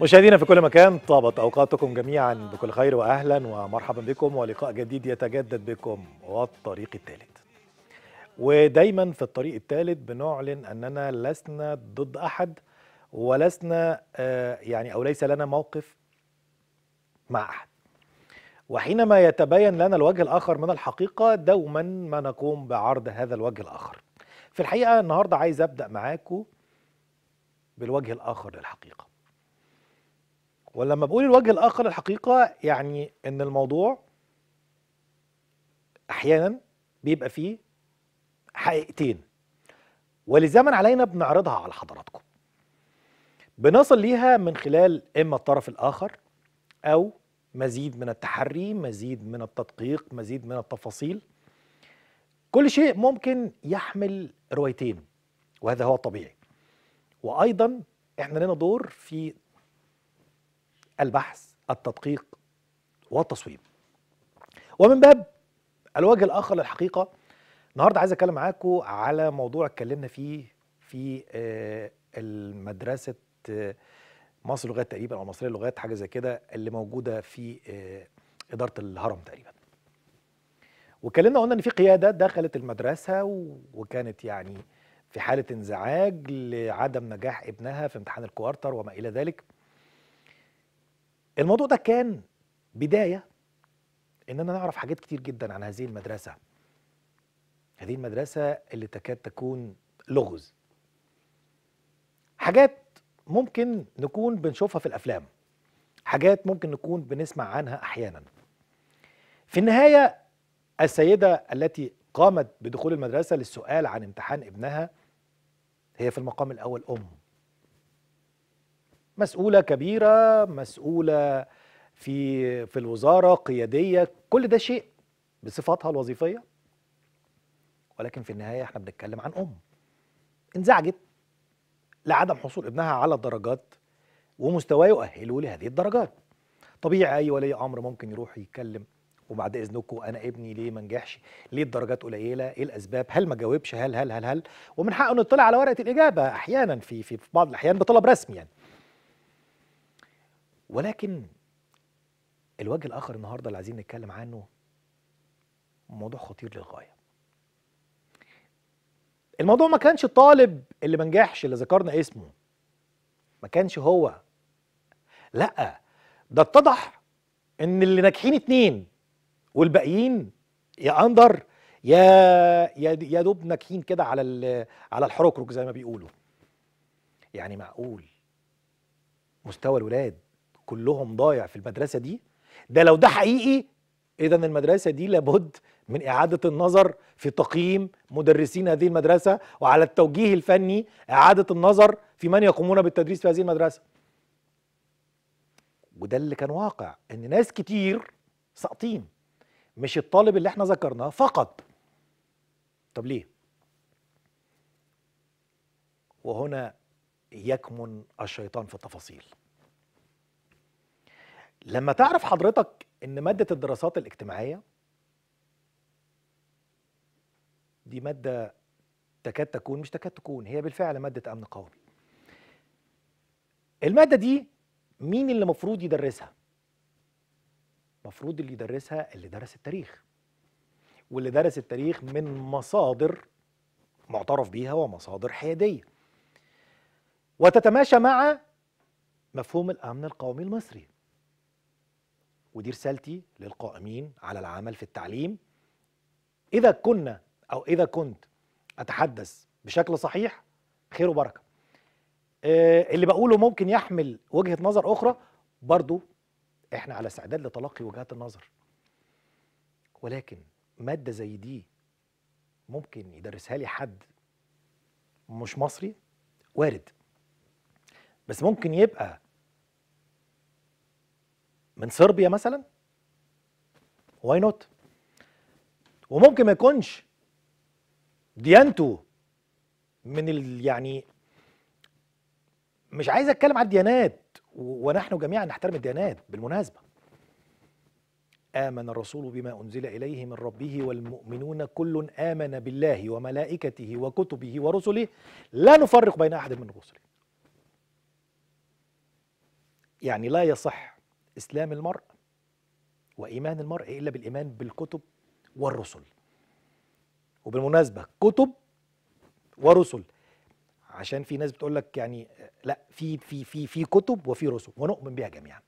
مشاهدينا في كل مكان طابت اوقاتكم جميعا بكل خير واهلا ومرحبا بكم ولقاء جديد يتجدد بكم والطريق الثالث ودايما في الطريق الثالث بنعلن اننا لسنا ضد احد ولسنا آه، يعني او ليس لنا موقف مع احد وحينما يتبين لنا الوجه الاخر من الحقيقه دوما ما نقوم بعرض هذا الوجه الاخر في الحقيقه النهارده عايز ابدا معاكم بالوجه الاخر للحقيقه ولما بقول الوجه الاخر للحقيقه يعني ان الموضوع احيانا بيبقى فيه حقيقتين ولزمن علينا بنعرضها على حضراتكم بنصل ليها من خلال اما الطرف الاخر او مزيد من التحري مزيد من التدقيق مزيد من التفاصيل كل شيء ممكن يحمل روايتين وهذا هو الطبيعي وايضا احنا لنا دور في البحث التدقيق والتصويب ومن باب الوجه الاخر للحقيقه النهارده عايز اتكلم معاكم على موضوع اتكلمنا فيه في آه، المدرسه آه، مصر لغات تقريبا او مصريه لغات حاجه زي كده اللي موجوده في آه، اداره الهرم تقريبا واتكلمنا قلنا ان في قياده دخلت المدرسه وكانت يعني في حاله انزعاج لعدم نجاح ابنها في امتحان الكوارتر وما الى ذلك الموضوع ده كان بدايه اننا نعرف حاجات كتير جدا عن هذه المدرسه هذه المدرسه اللي تكاد تكون لغز حاجات ممكن نكون بنشوفها في الافلام حاجات ممكن نكون بنسمع عنها احيانا في النهايه السيدة التي قامت بدخول المدرسة للسؤال عن امتحان ابنها هي في المقام الأول أم مسؤولة كبيرة مسؤولة في في الوزارة قيادية كل ده شيء بصفاتها الوظيفية ولكن في النهاية احنا بنتكلم عن أم انزعجت لعدم حصول ابنها على الدرجات ومستواه يؤهله لهذه الدرجات طبيعي أي ولي أمر ممكن يروح يتكلم وبعد اذنكم انا ابني ليه ما نجحش ليه الدرجات قليله ايه الاسباب هل ما جاوبش هل هل هل هل ومن حقه نطلع على ورقه الاجابه احيانا في في بعض الاحيان بطلب رسمي يعني ولكن الوجه الاخر النهارده اللي عايزين نتكلم عنه موضوع خطير للغايه الموضوع ما كانش الطالب اللي ما نجحش اللي ذكرنا اسمه ما كانش هو لا ده اتضح ان اللي ناجحين اتنين والباقيين يا اندر يا يا دوب ناكين كده على على الحركرك زي ما بيقولوا يعني معقول مستوى الولاد كلهم ضايع في المدرسه دي ده لو ده حقيقي اذا المدرسه دي لابد من اعاده النظر في تقييم مدرسين هذه المدرسه وعلى التوجيه الفني اعاده النظر في من يقومون بالتدريس في هذه المدرسه وده اللي كان واقع ان ناس كتير ساقطين مش الطالب اللي احنا ذكرناه فقط طب ليه وهنا يكمن الشيطان في التفاصيل لما تعرف حضرتك ان ماده الدراسات الاجتماعيه دي ماده تكاد تكون مش تكاد تكون هي بالفعل ماده امن قومي الماده دي مين اللي المفروض يدرسها المفروض اللي يدرسها اللي درس التاريخ واللي درس التاريخ من مصادر معترف بيها ومصادر حيادية وتتماشى مع مفهوم الأمن القومي المصري ودي رسالتي للقائمين على العمل في التعليم إذا كنا أو إذا كنت أتحدث بشكل صحيح خير وبركة آه، اللي بقوله ممكن يحمل وجهة نظر أخرى برضو احنا على استعداد لتلقي وجهات النظر ولكن ماده زي دي ممكن يدرسها لي حد مش مصري وارد بس ممكن يبقى من صربيا مثلا واي نوت وممكن ما يكونش ديانته من ال يعني مش عايز اتكلم على الديانات ونحن جميعا نحترم الديانات بالمناسبة آمن الرسول بما أنزل إليه من ربه والمؤمنون كل آمن بالله وملائكته وكتبه ورسله لا نفرق بين أحد من رسله يعني لا يصح إسلام المرء وإيمان المرء إلا بالإيمان بالكتب والرسل وبالمناسبة كتب ورسل عشان في ناس بتقول لك يعني لا في في في في كتب وفي رسل ونؤمن بها جميعا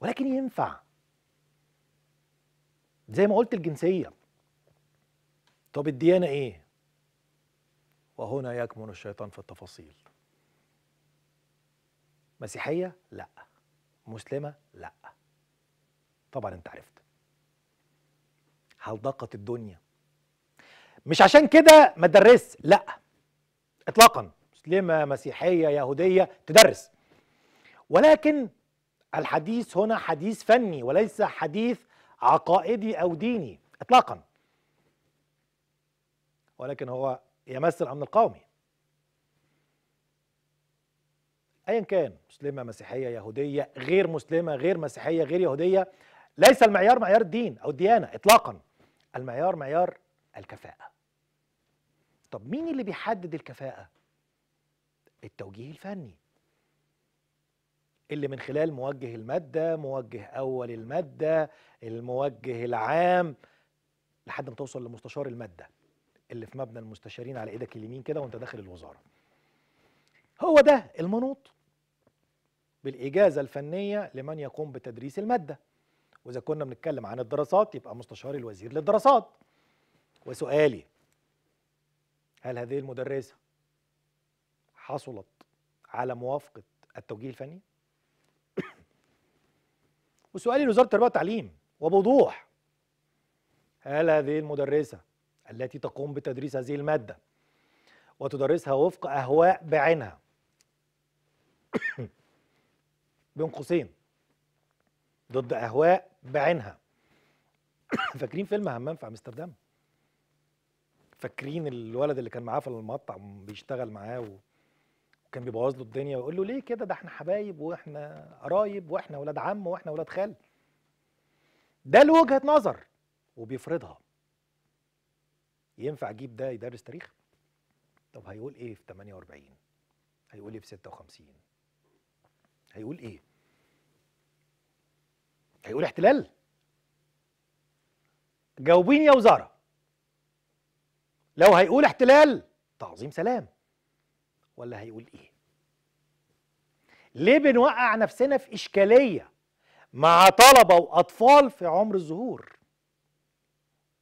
ولكن ينفع زي ما قلت الجنسيه طب الديانه ايه وهنا يكمن الشيطان في التفاصيل مسيحيه لا مسلمه لا طبعا انت عرفت هل ضاقت الدنيا مش عشان كده ما لا اطلاقا مسلمه مسيحيه يهوديه تدرس ولكن الحديث هنا حديث فني وليس حديث عقائدي او ديني اطلاقا ولكن هو يمس الامن القومي ايا كان مسلمه مسيحيه يهوديه غير مسلمه غير مسيحيه غير يهوديه ليس المعيار معيار الدين او الديانه اطلاقا المعيار معيار الكفاءه طب مين اللي بيحدد الكفاءة؟ التوجيه الفني اللي من خلال موجه المادة موجه أول المادة الموجه العام لحد ما توصل لمستشار المادة اللي في مبنى المستشارين على ايدك اليمين كده وانت داخل الوزارة هو ده المنوط بالإجازة الفنية لمن يقوم بتدريس المادة وإذا كنا بنتكلم عن الدراسات يبقى مستشار الوزير للدراسات وسؤالي هل هذه المدرسة حصلت على موافقة التوجيه الفني؟ وسؤالي لوزارة التربية والتعليم وبوضوح هل هذه المدرسة التي تقوم بتدريس هذه المادة وتدرسها وفق أهواء بعينها بين قوسين ضد أهواء بعينها فاكرين فيلم همام في امستردام فاكرين الولد اللي كان معاه في المطعم بيشتغل معاه و... وكان بيبوظ له الدنيا ويقول له ليه كده ده احنا حبايب واحنا قرايب واحنا ولاد عم واحنا ولاد خال ده له وجهه نظر وبيفرضها ينفع اجيب ده يدرس تاريخ طب هيقول ايه في 48 هيقول ايه في 56 هيقول ايه هيقول احتلال جاوبيني يا وزاره لو هيقول احتلال تعظيم سلام ولا هيقول ايه ليه بنوقع نفسنا في اشكاليه مع طلبه واطفال في عمر الظهور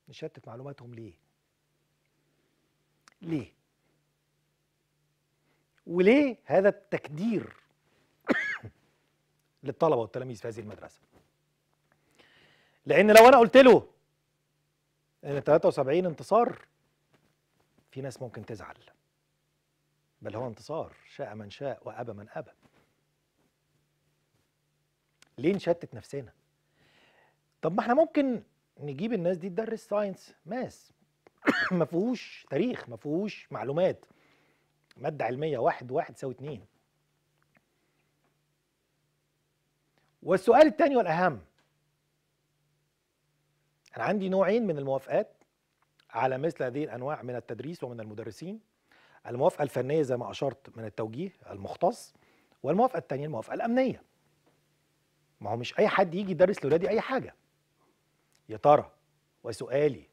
نشتت معلوماتهم ليه ليه وليه هذا التكدير للطلبه والتلاميذ في هذه المدرسه لان لو انا قلت له ان 73 انتصار في ناس ممكن تزعل بل هو انتصار شاء من شاء وأبى من أبى ليه نشتت نفسنا طب ما احنا ممكن نجيب الناس دي تدرس ساينس ماس ما فيهوش تاريخ ما فيهوش معلومات مادة علمية واحد واحد تساوي اتنين والسؤال الثاني والأهم أنا عندي نوعين من الموافقات على مثل هذه الأنواع من التدريس ومن المدرسين الموافقة الفنية زي ما أشرت من التوجيه المختص والموافقة الثانية الموافقة الأمنية ما هو مش أي حد يجي يدرس لأولادي أي حاجة يا ترى وسؤالي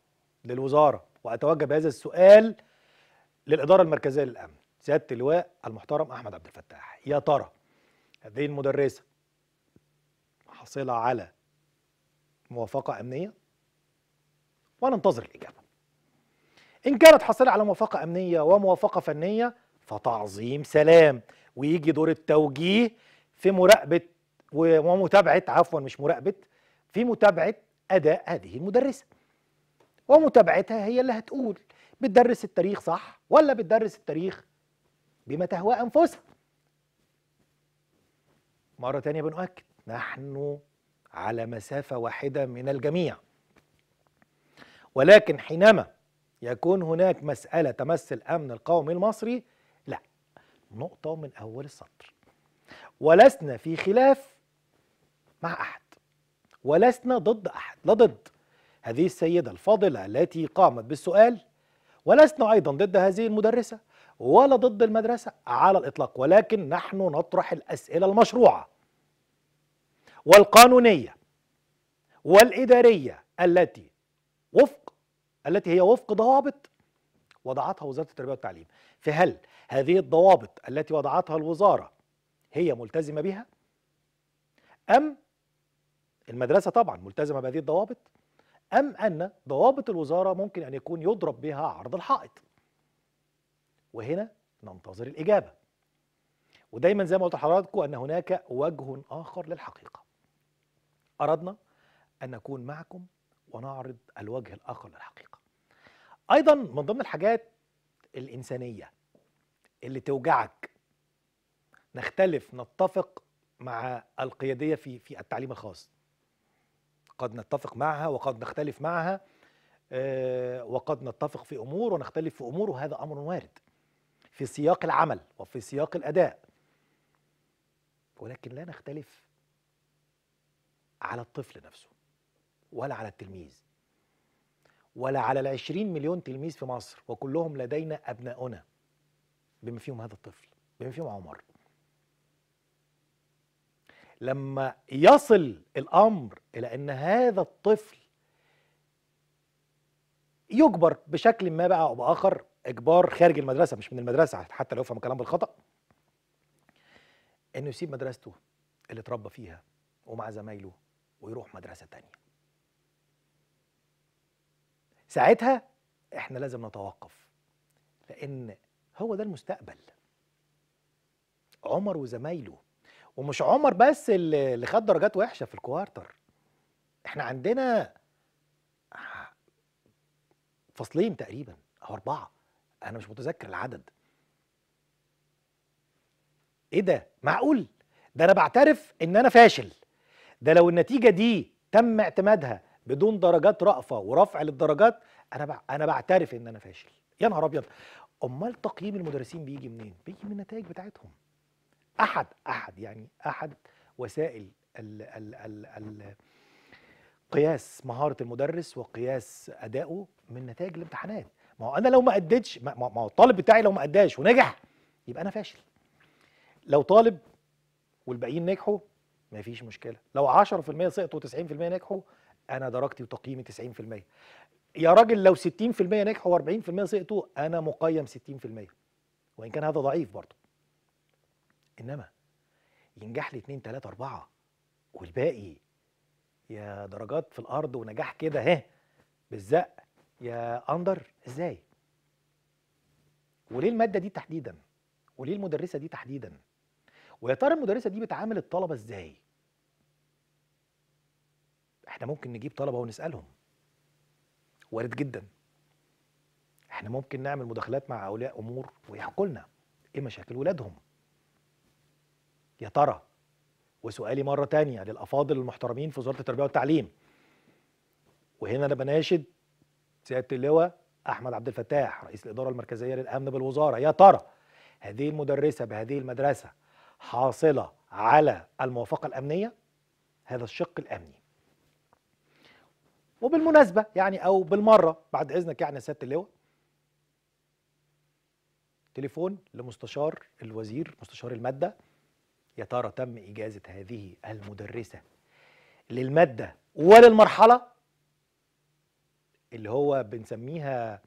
للوزارة وأتوجه بهذا السؤال للإدارة المركزية للأمن سيادة اللواء المحترم أحمد عبد الفتاح يا ترى هذه المدرسة حاصلة على موافقة أمنية وننتظر الإجابة إن كانت حاصلة على موافقة أمنية وموافقة فنية فتعظيم سلام ويجي دور التوجيه في مراقبة ومتابعة عفوا مش مراقبة في متابعة أداء هذه المدرسة ومتابعتها هي اللي هتقول بتدرس التاريخ صح ولا بتدرس التاريخ بما تهوى أنفسها مرة تانية بنؤكد نحن على مسافة واحدة من الجميع ولكن حينما يكون هناك مسألة تمس الأمن القومي المصري لا نقطة من أول السطر ولسنا في خلاف مع أحد ولسنا ضد أحد لا ضد هذه السيدة الفاضلة التي قامت بالسؤال ولسنا أيضا ضد هذه المدرسة ولا ضد المدرسة على الإطلاق ولكن نحن نطرح الأسئلة المشروعة والقانونية والإدارية التي وفق التي هي وفق ضوابط وضعتها وزارة التربية والتعليم فهل هذه الضوابط التي وضعتها الوزارة هي ملتزمة بها؟ أم المدرسة طبعا ملتزمة بهذه الضوابط أم أن ضوابط الوزارة ممكن أن يكون يضرب بها عرض الحائط وهنا ننتظر الإجابة ودايما زي ما قلت لحضراتكم أن هناك وجه آخر للحقيقة أردنا أن نكون معكم ونعرض الوجه الآخر للحقيقة أيضا من ضمن الحاجات الإنسانية اللي توجعك نختلف نتفق مع القيادية في في التعليم الخاص قد نتفق معها وقد نختلف معها آه، وقد نتفق في امور ونختلف في امور وهذا امر وارد في سياق العمل وفي سياق الاداء ولكن لا نختلف على الطفل نفسه ولا على التلميذ ولا على العشرين مليون تلميذ في مصر وكلهم لدينا أبناؤنا بما فيهم هذا الطفل بما فيهم عمر لما يصل الأمر إلى أن هذا الطفل يجبر بشكل ما بقى أو بآخر إجبار خارج المدرسة مش من المدرسة حتى لو فهم الكلام بالخطأ إنه يسيب مدرسته اللي اتربى فيها ومع زمايله ويروح مدرسة تانية ساعتها احنا لازم نتوقف لان هو ده المستقبل عمر وزمايله ومش عمر بس اللي خد درجات وحشه في الكوارتر احنا عندنا فصلين تقريبا او اربعه انا مش متذكر العدد ايه ده معقول ده انا بعترف ان انا فاشل ده لو النتيجه دي تم اعتمادها بدون درجات رأفة ورفع للدرجات انا انا بعترف ان انا فاشل يا نهار ابيض امال تقييم المدرسين بيجي منين بيجي من النتائج بتاعتهم احد احد يعني احد وسائل ال ال ال ال قياس مهاره المدرس وقياس ادائه من نتائج الامتحانات ما هو انا لو ما اديتش ما هو الطالب بتاعي لو ما اداش ونجح يبقى انا فاشل لو طالب والباقيين نجحوا ما فيش مشكله لو 10% سقطوا و90% نجحوا انا درجتي وتقييمي 90% يا راجل لو 60% نجحوا و40% سقطوا انا مقيم 60% وان كان هذا ضعيف برضه انما ينجح لي 2 3 4 والباقي يا درجات في الارض ونجاح كده ها بالزق يا اندر ازاي وليه الماده دي تحديدا وليه المدرسه دي تحديدا ويا ترى المدرسه دي بتعامل الطلبه ازاي احنا ممكن نجيب طلبه ونسالهم وارد جدا احنا ممكن نعمل مداخلات مع اولياء امور ويحكوا لنا ايه مشاكل ولادهم يا ترى وسؤالي مره تانية للافاضل المحترمين في وزاره التربيه والتعليم وهنا انا بناشد سياده اللواء احمد عبد الفتاح رئيس الاداره المركزيه للامن بالوزاره يا ترى هذه المدرسه بهذه المدرسه حاصله على الموافقه الامنيه هذا الشق الامني وبالمناسبة يعني أو بالمرة بعد إذنك يعني يا سيادة اللواء تليفون لمستشار الوزير مستشار المادة يا ترى تم إجازة هذه المدرسة للمادة وللمرحلة اللي هو بنسميها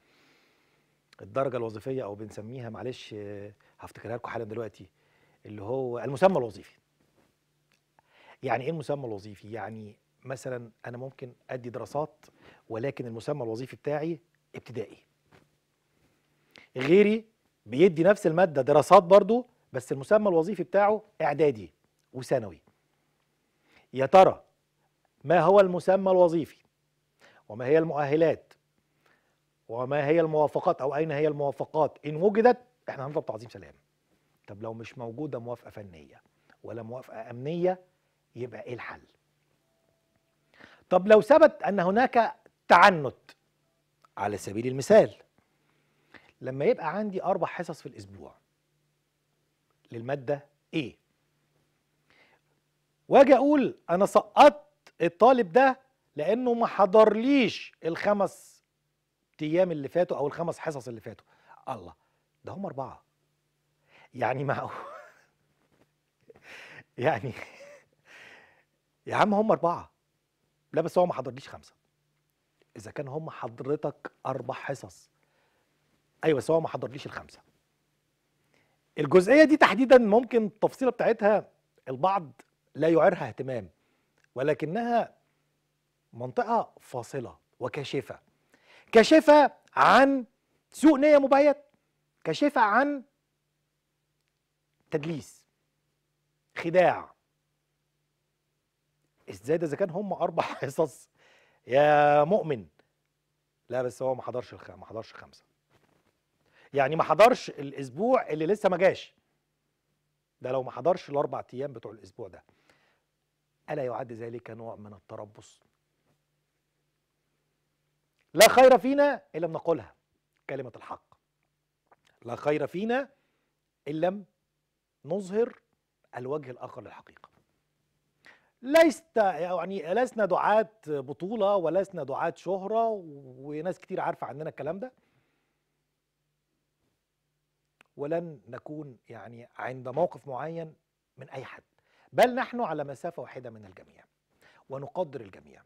الدرجة الوظيفية أو بنسميها معلش هفتكرها لكم حالا دلوقتي اللي هو المسمى الوظيفي يعني ايه المسمى الوظيفي يعني مثلا انا ممكن ادي دراسات ولكن المسمى الوظيفي بتاعي ابتدائي غيري بيدي نفس الماده دراسات برضو بس المسمى الوظيفي بتاعه اعدادي وثانوي يا ترى ما هو المسمى الوظيفي وما هي المؤهلات وما هي الموافقات او اين هي الموافقات ان وجدت احنا هنضرب تعظيم سلام طب لو مش موجوده موافقه فنيه ولا موافقه امنيه يبقى ايه الحل طب لو ثبت أن هناك تعنت على سبيل المثال لما يبقى عندي أربع حصص في الأسبوع للمادة ايه واجي أقول أنا سقطت الطالب ده لأنه ما حضرليش الخمس أيام اللي فاتوا أو الخمس حصص اللي فاتوا الله ده هم أربعة يعني معقول يعني يا عم هم أربعة لا بس هو ما حضرليش خمسه اذا كان هم حضرتك اربع حصص ايوه بس هو ما حضرليش الخمسه الجزئيه دي تحديدا ممكن التفصيله بتاعتها البعض لا يعيرها اهتمام ولكنها منطقه فاصله وكاشفه كاشفه عن سوء نيه مبيت كاشفه عن تدليس خداع ازاي ده اذا كان هم اربع حصص يا مؤمن لا بس هو ما حضرش الخ... ما حضرش خمسه يعني ما حضرش الاسبوع اللي لسه ما جاش ده لو ما حضرش الاربع ايام بتوع الاسبوع ده الا يعد ذلك نوع من التربص لا خير فينا ان لم نقولها كلمه الحق لا خير فينا ان لم نظهر الوجه الاخر للحقيقه لست يعني لسنا دعاة بطولة ولسنا دعاة شهرة وناس كتير عارفة عننا الكلام ده ولن نكون يعني عند موقف معين من أي حد بل نحن على مسافة واحدة من الجميع ونقدر الجميع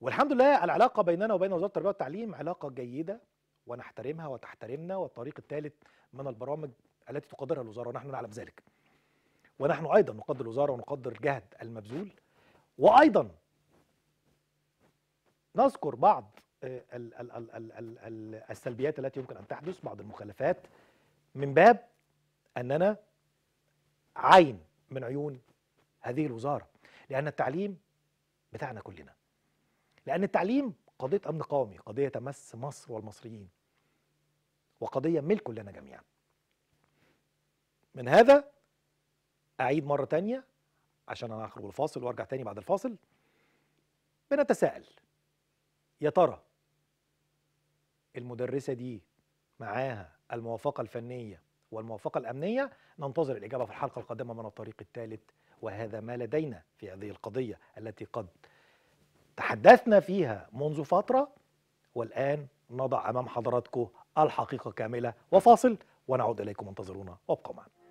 والحمد لله العلاقة بيننا وبين وزارة التربية والتعليم علاقة جيدة ونحترمها وتحترمنا والطريق الثالث من البرامج التي تقدرها الوزارة ونحن نعلم ذلك ونحن أيضا نقدر الوزارة ونقدر الجهد المبذول وأيضا نذكر بعض آه، السلبيات التي يمكن أن تحدث بعض المخالفات من باب أننا عين من عيون هذه الوزارة لأن التعليم بتاعنا كلنا لأن التعليم قضية أمن قومي قضية تمس مصر والمصريين وقضية ملك لنا جميعا من هذا اعيد مره تانية عشان انا اخرج الفاصل وارجع تاني بعد الفاصل بنتساءل يا ترى المدرسه دي معاها الموافقه الفنيه والموافقه الامنيه ننتظر الاجابه في الحلقه القادمه من الطريق الثالث وهذا ما لدينا في هذه القضيه التي قد تحدثنا فيها منذ فتره والان نضع امام حضراتكم الحقيقه كامله وفاصل ونعود اليكم انتظرونا وابقوا معنا